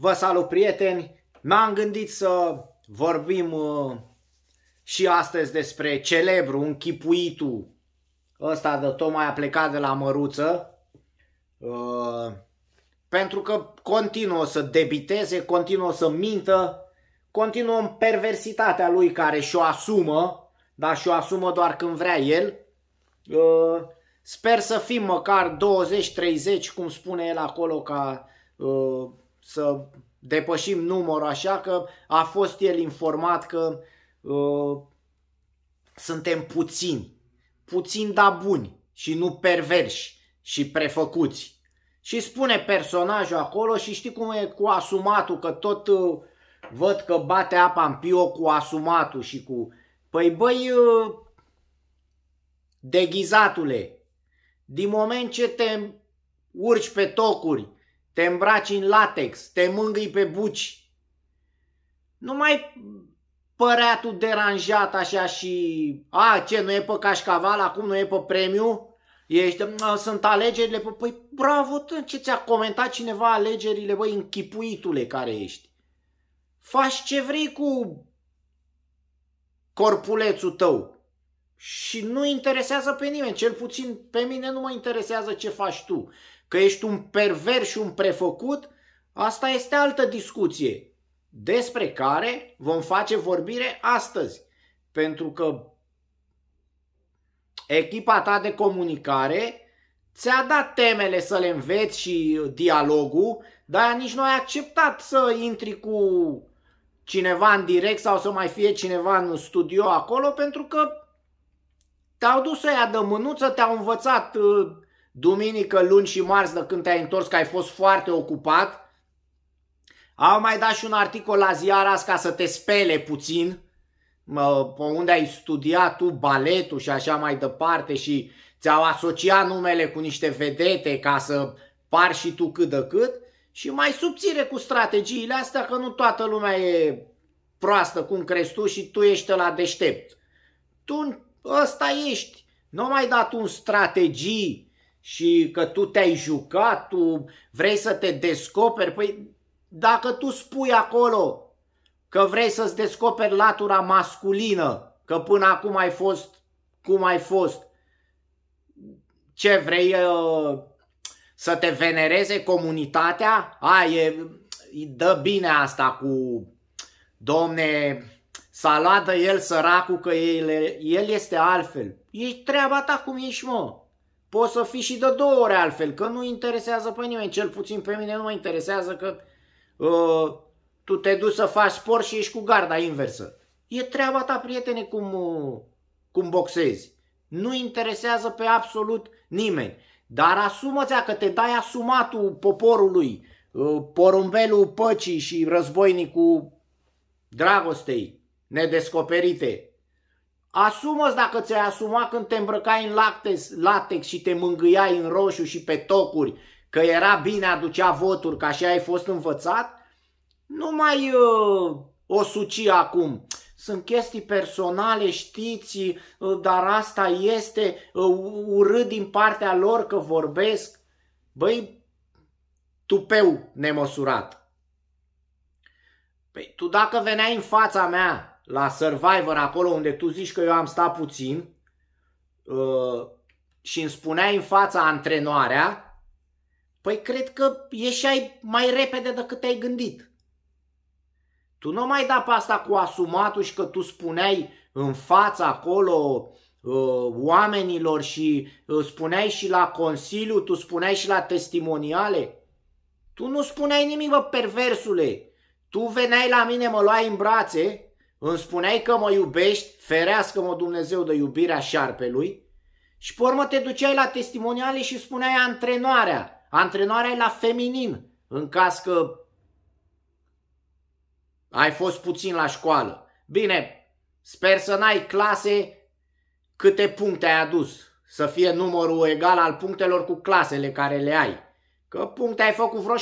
Vă salut prieteni! M-am gândit să vorbim uh, și astăzi despre celebru închipuitul ăsta de tocmai a plecat de la măruță uh, pentru că continuă să debiteze, continuă să mintă, continuă în perversitatea lui care și-o asumă, dar și-o asumă doar când vrea el. Uh, sper să fim măcar 20-30, cum spune el acolo, ca să depășim număr așa că a fost el informat că uh, suntem puțini, puțini dar buni și nu perverși și prefăcuți. Și spune personajul acolo și știi cum e cu asumatul, că tot uh, văd că bate apa în pio cu asumatul și cu... Păi băi, uh, deghizatule, din moment ce te urci pe tocuri te îmbraci în latex, te mângâi pe buci. Nu mai părea tu deranjat așa și a, ce, nu e pe cașcaval, acum nu e pe premiu? Ești, sunt alegerile, păi bravo, tă, ce ți-a comentat cineva alegerile, băi, închipuitule care ești. Faci ce vrei cu corpulețul tău și nu interesează pe nimeni, cel puțin pe mine nu mă interesează ce faci tu că ești un perver și un prefăcut, asta este altă discuție despre care vom face vorbire astăzi. Pentru că echipa ta de comunicare ți-a dat temele să le înveți și dialogul, dar nici nu ai acceptat să intri cu cineva în direct sau să mai fie cineva în studio acolo pentru că te-au dus să ia de mânuță, te-au învățat uh, duminică, luni și marți de când te-ai întors, că ai fost foarte ocupat. Au mai dat și un articol la ziara ca să te spele puțin, unde ai studiat tu baletul și așa mai departe și ți-au asociat numele cu niște vedete ca să par și tu cât de cât și mai subțire cu strategiile astea că nu toată lumea e proastă cum crezi tu și tu ești la deștept. Tu ăsta ești. Nu mai dat un strategii și că tu te-ai jucat, tu vrei să te descoperi. Păi dacă tu spui acolo că vrei să-ți descoperi latura masculină, că până acum ai fost cum ai fost, ce vrei uh, să te venereze comunitatea? A, e, dă bine asta cu domne saladă el săracul că el, el este altfel. E treaba ta cum ești, mă. Poți să fii și de două ore altfel, că nu interesează pe nimeni, cel puțin pe mine nu mă interesează că uh, tu te duci să faci sport și ești cu garda inversă. E treaba ta, prietene, cum, uh, cum boxezi. Nu interesează pe absolut nimeni. Dar asumă-ți că te dai asumatul poporului, uh, porumbelul păcii și războinicul dragostei nedescoperite Asumă-ți dacă ți-ai asumat când te îmbrăcai în latex, latex și te mângâiai în roșu și pe tocuri că era bine, aducea voturi, că așa ai fost învățat, nu mai uh, o suci acum. Sunt chestii personale, știți, uh, dar asta este uh, urât din partea lor că vorbesc. Băi, tupeu nemăsurat. Păi, tu dacă veneai în fața mea la Survivor, acolo unde tu zici că eu am stat puțin uh, și îmi spuneai în fața antrenoarea, păi cred că ieșai mai repede decât te-ai gândit. Tu nu mai da pe asta cu asumatul și că tu spuneai în fața acolo uh, oamenilor și uh, spuneai și la Consiliu, tu spuneai și la testimoniale. Tu nu spuneai nimic, bă, perversule. Tu veneai la mine, mă luai în brațe îmi spuneai că mă iubești, ferească-mă Dumnezeu de iubirea șarpelui, și pe urmă te duceai la testimoniale și spuneai antrenoarea. Antrenoarea e la feminin, în caz că ai fost puțin la școală. Bine, sper să n-ai clase câte puncte ai adus, să fie numărul egal al punctelor cu clasele care le ai. Că puncte ai făcut vreo 7-8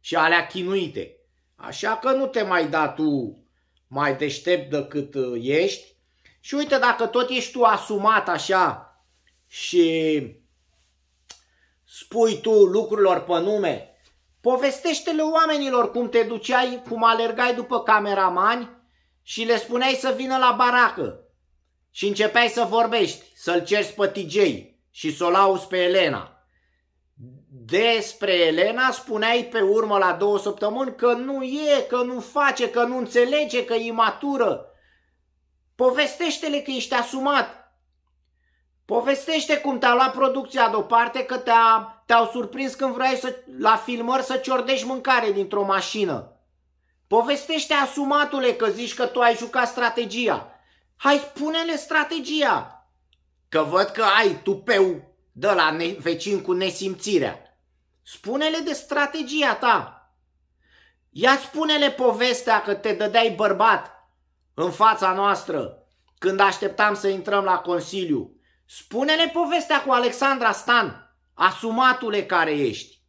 și alea chinuite. Așa că nu te mai da tu mai deștept decât uh, ești. Și uite, dacă tot ești tu asumat așa și spui tu lucrurilor pe nume, povestește-le oamenilor cum te duceai, cum alergai după cameramani și le spuneai să vină la baracă. Și începeai să vorbești, să-l ceri pe TJ și să o lauzi pe Elena despre Elena spuneai pe urmă la două săptămâni că nu e, că nu face, că nu înțelege, că e imatură. Povestește-le că ești asumat. Povestește cum te-a luat producția deoparte, că te-a, te-au surprins când vrei să, la filmări să ciordești mâncare dintr-o mașină. Povestește asumatule că zici că tu ai jucat strategia. Hai, spune-le strategia. Că văd că ai tupeu de la ne- vecin cu nesimțirea. Spune-le de strategia ta. Ia spune-le povestea că te dădeai bărbat în fața noastră când așteptam să intrăm la Consiliu. Spune-le povestea cu Alexandra Stan, asumatule care ești.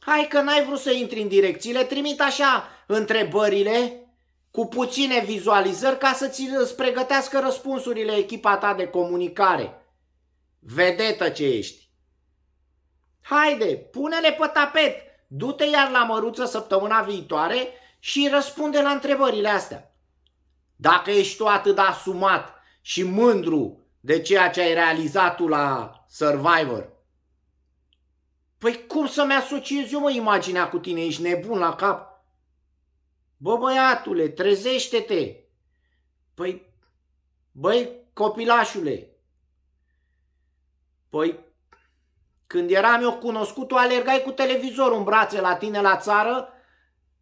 Hai că n-ai vrut să intri în direcțiile, trimit așa întrebările cu puține vizualizări ca să ți pregătească răspunsurile echipa ta de comunicare. Vedetă ce ești! Haide, pune-le pe tapet, du-te iar la măruță săptămâna viitoare și răspunde la întrebările astea. Dacă ești tu atât de asumat și mândru de ceea ce ai realizat tu la Survivor, păi cum să-mi asociez eu mă imaginea cu tine? Ești nebun la cap? Bă, băiatule, trezește-te! Păi, băi, copilașule, păi când eram eu cunoscut, tu alergai cu televizorul în brațe la tine la țară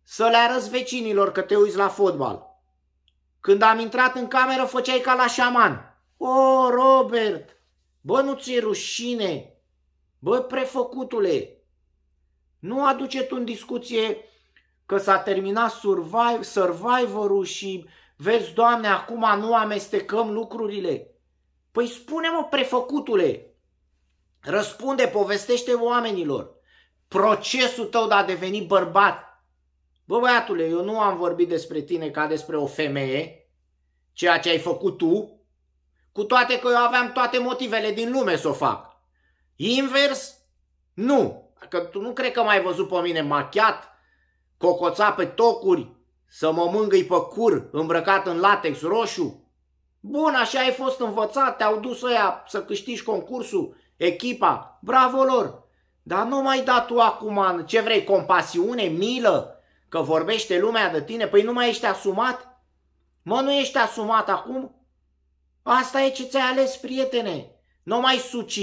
să le arăți vecinilor că te uiți la fotbal. Când am intrat în cameră, făceai ca la șaman. O, Robert, bă, nu ți rușine? Bă, prefăcutule, nu aduce tu în discuție că s-a terminat Survivor-ul și vezi, Doamne, acum nu amestecăm lucrurile. Păi spune-mă, prefăcutule, Răspunde, povestește oamenilor. Procesul tău de a deveni bărbat. Bă, băiatule, eu nu am vorbit despre tine ca despre o femeie, ceea ce ai făcut tu, cu toate că eu aveam toate motivele din lume să o fac. Invers, nu. Că tu nu cred că m-ai văzut pe mine machiat, cocoța pe tocuri, să mă mângâi pe cur, îmbrăcat în latex roșu. Bun, așa ai fost învățat, te-au dus ăia să câștigi concursul, echipa, bravo lor! Dar nu mai da tu acum, ce vrei, compasiune, milă, că vorbește lumea de tine? Păi nu mai ești asumat? Mă, nu ești asumat acum? Asta e ce ți-ai ales, prietene. Nu mai suci.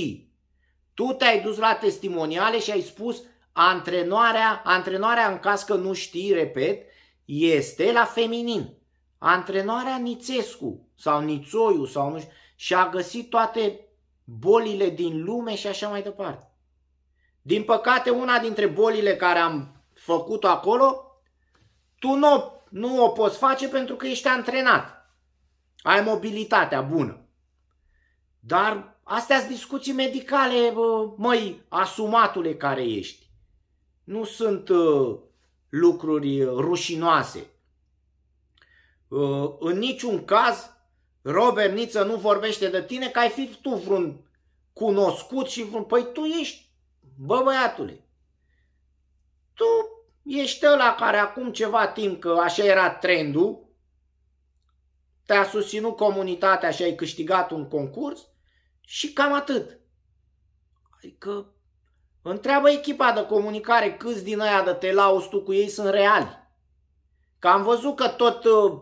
Tu te-ai dus la testimoniale și ai spus antrenoarea, antrenoarea în caz că nu știi, repet, este la feminin. Antrenoarea Nițescu sau Nițoiu sau nu știu, și a găsit toate bolile din lume și așa mai departe. Din păcate, una dintre bolile care am făcut-o acolo, tu nu, nu o poți face pentru că ești antrenat. Ai mobilitatea bună. Dar astea sunt discuții medicale, măi, asumatule care ești. Nu sunt ă, lucruri rușinoase. Ă, în niciun caz Robert Niță nu vorbește de tine că ai fi tu vreun cunoscut și vreun... Păi tu ești, bă băiatule, tu ești ăla care acum ceva timp, că așa era trendul, te-a susținut comunitatea și ai câștigat un concurs și cam atât. Adică întreabă echipa de comunicare câți din aia de te lauzi tu cu ei sunt reali. Că am văzut că tot uh,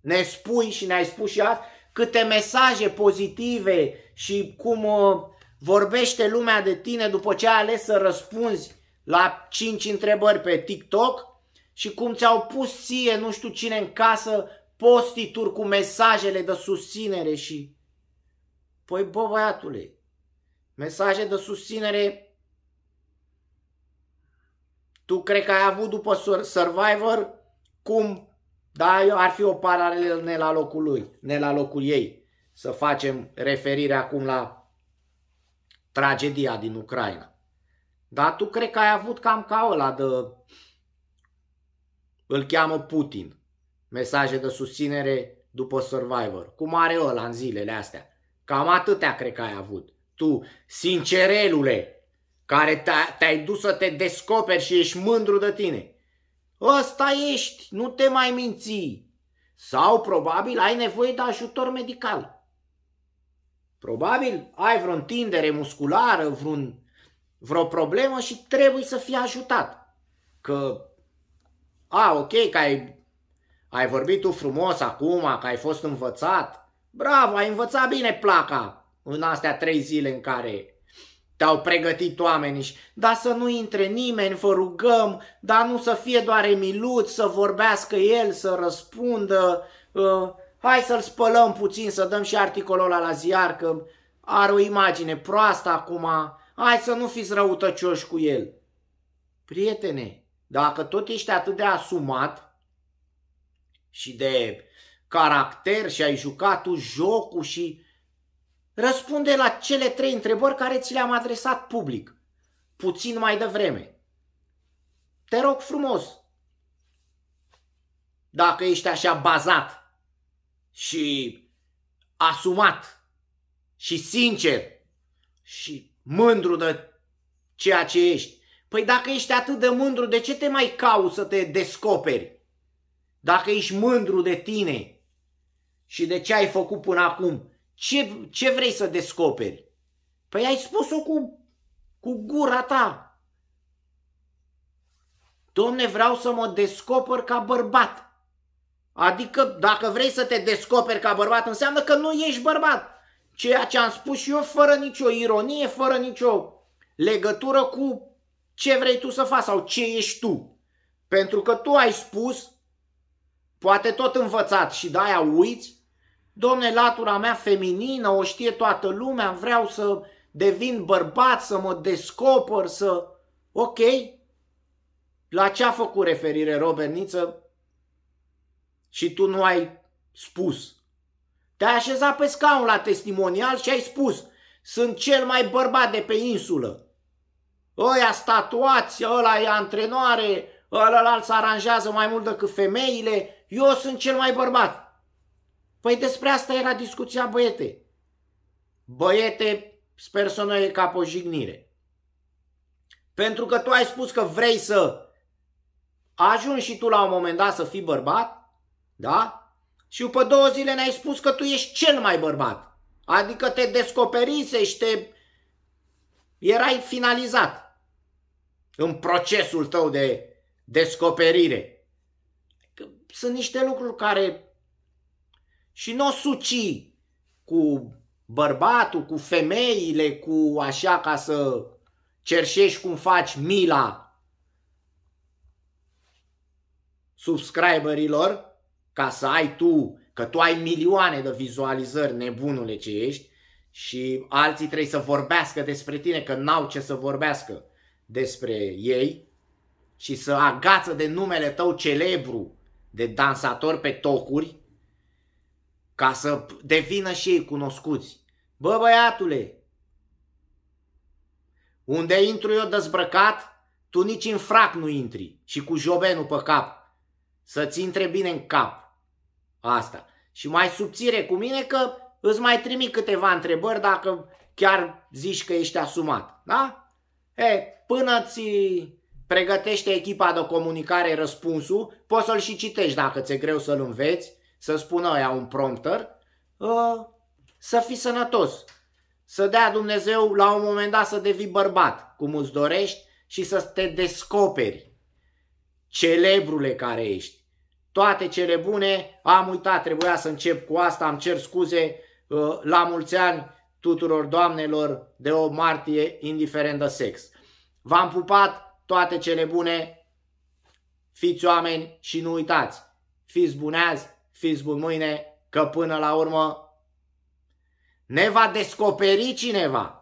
ne spui și ne-ai spus și azi, câte mesaje pozitive și cum uh, vorbește lumea de tine după ce ai ales să răspunzi la 5 întrebări pe TikTok și cum ți-au pus ție nu știu cine în casă postituri cu mesajele de susținere și... Păi bă băiatule, mesaje de susținere tu cred că ai avut după Survivor cum da, ar fi o paralelă ne la locul lui, ne la locul ei. Să facem referire acum la tragedia din Ucraina. Dar tu cred că ai avut cam ca ăla de... Îl cheamă Putin. Mesaje de susținere după Survivor. Cum are ăla în zilele astea. Cam atâtea cred că ai avut. Tu, sincerelule, care te-ai dus să te descoperi și ești mândru de tine. Ăsta ești, nu te mai minți. Sau probabil ai nevoie de ajutor medical. Probabil ai vreo întindere musculară, vreun, vreo problemă și trebuie să fii ajutat. Că, a, ok, că ai, ai vorbit tu frumos acum, că ai fost învățat. Bravo, ai învățat bine placa în astea trei zile în care te-au pregătit oamenii și dar să nu intre nimeni, vă rugăm, dar nu să fie doar Emiluț, să vorbească el, să răspundă, uh, hai să-l spălăm puțin, să dăm și articolul ăla la ziar, că are o imagine proastă acum, hai să nu fiți răutăcioși cu el. Prietene, dacă tot ești atât de asumat și de caracter și ai jucat tu jocul și Răspunde la cele trei întrebări care ți le-am adresat public, puțin mai devreme. Te rog frumos, dacă ești așa bazat și asumat și sincer și mândru de ceea ce ești, păi dacă ești atât de mândru, de ce te mai cau să te descoperi? Dacă ești mândru de tine și de ce ai făcut până acum, ce, ce vrei să descoperi? Păi ai spus-o cu, cu gura ta. Domne, vreau să mă descoper ca bărbat. Adică dacă vrei să te descoperi ca bărbat, înseamnă că nu ești bărbat. Ceea ce am spus și eu fără nicio ironie, fără nicio legătură cu ce vrei tu să faci sau ce ești tu. Pentru că tu ai spus, poate tot învățat și de-aia uiți, Domne, latura mea feminină, o știe toată lumea, vreau să devin bărbat, să mă descoper, să... Ok, la ce a făcut referire Robert Niță și tu nu ai spus? Te-ai așezat pe scaun la testimonial și ai spus sunt cel mai bărbat de pe insulă. Ăia statuați, ăla e antrenoare, ăla se aranjează mai mult decât femeile, eu sunt cel mai bărbat. Păi despre asta era discuția, băiete. Băiete, sper să nu e ca o jignire. Pentru că tu ai spus că vrei să ajungi și tu la un moment dat să fii bărbat, da? Și după două zile ne-ai spus că tu ești cel mai bărbat. Adică te descoperise și te... erai finalizat în procesul tău de descoperire. Sunt niște lucruri care și nu o suci cu bărbatul, cu femeile, cu așa ca să cerșești cum faci mila subscriberilor ca să ai tu, că tu ai milioane de vizualizări nebunule ce ești și alții trebuie să vorbească despre tine că n-au ce să vorbească despre ei și să agață de numele tău celebru de dansator pe tocuri ca să devină și ei cunoscuți. Bă, băiatule, unde intru eu dezbrăcat, tu nici în frac nu intri și cu jobenul pe cap. Să-ți intre bine în cap. Asta. Și mai subțire cu mine că îți mai trimi câteva întrebări dacă chiar zici că ești asumat. Da? E, până ți pregătește echipa de comunicare răspunsul, poți să-l și citești dacă ți-e greu să-l înveți să spună aia un prompter, uh, să fii sănătos, să dea Dumnezeu la un moment dat să devii bărbat, cum îți dorești, și să te descoperi celebrule care ești. Toate cele bune, am uitat, trebuia să încep cu asta, am cer scuze, uh, la mulți ani tuturor doamnelor de 8 martie, indiferent de sex. V-am pupat, toate cele bune, fiți oameni și nu uitați, fiți buneazi, fiți buni mâine, că până la urmă ne va descoperi cineva.